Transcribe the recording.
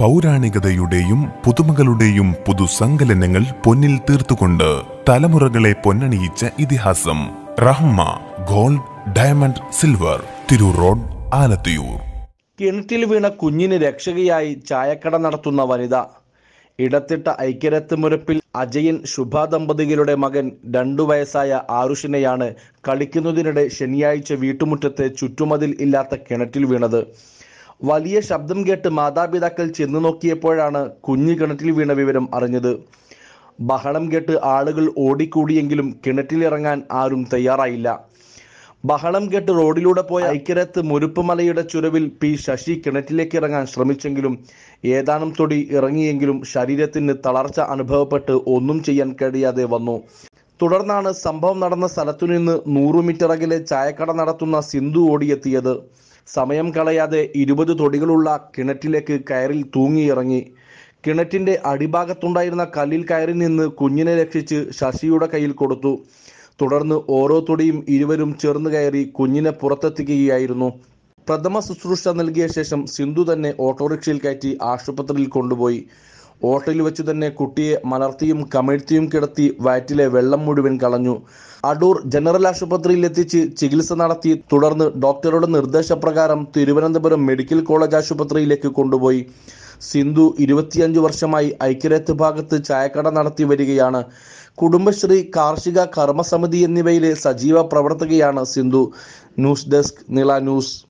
പൗരാണികതയുടെയും പുതുമകളുടെയും പുതുസങ്കലനങ്ങൾ പൊന്നിൽ തീർത്തുകൊണ്ട് തലമുറകളെ പൊന്നണിയിച്ച ഇതിഹാസം Rahma gold diamond silver Tirur road Alathiyur കിണറ്റിൽ വീണ കുഞ്ഞിന് രക്ഷകയായി ചായക്കട നടത്തുന്ന വനിത ഇടത്തിട്ട ഐക്യരത്ത് മുരപ്പിൽ അജയൻ ശുഭ ദമ്പതികളുടെ മകൻ രണ്ടു വയസ്സായ ആരുഷിനെയാണ് കളിക്കുന്നതിനിടെ ശനിയാഴ്ച വീട്ടുമുറ്റത്തെ ചുറ്റുമതിൽ ഇല്ലാത്ത കിണറ്റിൽ വീണത് വലിയ ശബ്ദം കേട്ട് മാതാപിതാക്കൾ ചെന്നു നോക്കിയപ്പോഴാണ് കുഞ്ഞ് കിണറ്റിൽ വീണ വിവരം അറിഞ്ഞത് ബഹളം കേട്ട് ആളുകൾ ഓടിക്കൂടിയെങ്കിലും കിണറ്റിലിറങ്ങാൻ ആരും തയ്യാറായില്ല ബഹളം കേട്ട് റോഡിലൂടെ പോയ ഐക്യരത്ത് മുരുപ്പുമലയുടെ ചുരവിൽ പി ശശി കിണറ്റിലേക്ക് ഇറങ്ങാൻ ശ്രമിച്ചെങ്കിലും ഏതാനും തൊടി ഇറങ്ങിയെങ്കിലും ശരീരത്തിന് തളർച്ച അനുഭവപ്പെട്ട് ഒന്നും ചെയ്യാൻ കഴിയാതെ വന്നു തുടർന്നാണ് സംഭവം നടന്ന സ്ഥലത്തുനിന്ന് നൂറു മീറ്റർ അകലെ ചായക്കട നടത്തുന്ന സിന്ധു ഓടിയെത്തിയത് സമയം കളയാതെ ഇരുപത് തൊടികളുള്ള കിണറ്റിലേക്ക് കയറിൽ തൂങ്ങിയിറങ്ങി കിണറ്റിന്റെ അടിഭാഗത്തുണ്ടായിരുന്ന കല്ലിൽ കയറി നിന്ന് കുഞ്ഞിനെ രക്ഷിച്ച് ശശിയുടെ കയ്യിൽ കൊടുത്തു തുടർന്ന് ഓരോ തൊടിയും ഇരുവരും ചേർന്ന് കയറി കുഞ്ഞിനെ പുറത്തെത്തിക്കുകയായിരുന്നു പ്രഥമ ശുശ്രൂഷ നൽകിയ ശേഷം സിന്ധു തന്നെ ഓട്ടോറിക്ഷയിൽ കയറ്റി ആശുപത്രിയിൽ കൊണ്ടുപോയി ഓട്ടയിൽ വെച്ചു തന്നെ കുട്ടിയെ മലർത്തിയും കമിഴ്ത്തിയും കിടത്തി വയറ്റിലെ വെള്ളം മുഴുവൻ കളഞ്ഞു അടൂർ ജനറൽ ആശുപത്രിയിൽ എത്തിച്ച് ചികിത്സ നടത്തി തുടർന്ന് ഡോക്ടറുടെ നിർദ്ദേശപ്രകാരം തിരുവനന്തപുരം മെഡിക്കൽ കോളേജ് ആശുപത്രിയിലേക്ക് കൊണ്ടുപോയി സിന്ധു ഇരുപത്തിയഞ്ചു വർഷമായി ഐക്യരാറ്റ് ഭാഗത്ത് ചായക്കട നടത്തി വരികയാണ് കുടുംബശ്രീ കാർഷിക കർമ്മസമിതി എന്നിവയിലെ സജീവ പ്രവർത്തകയാണ് Sindhu news desk Nila news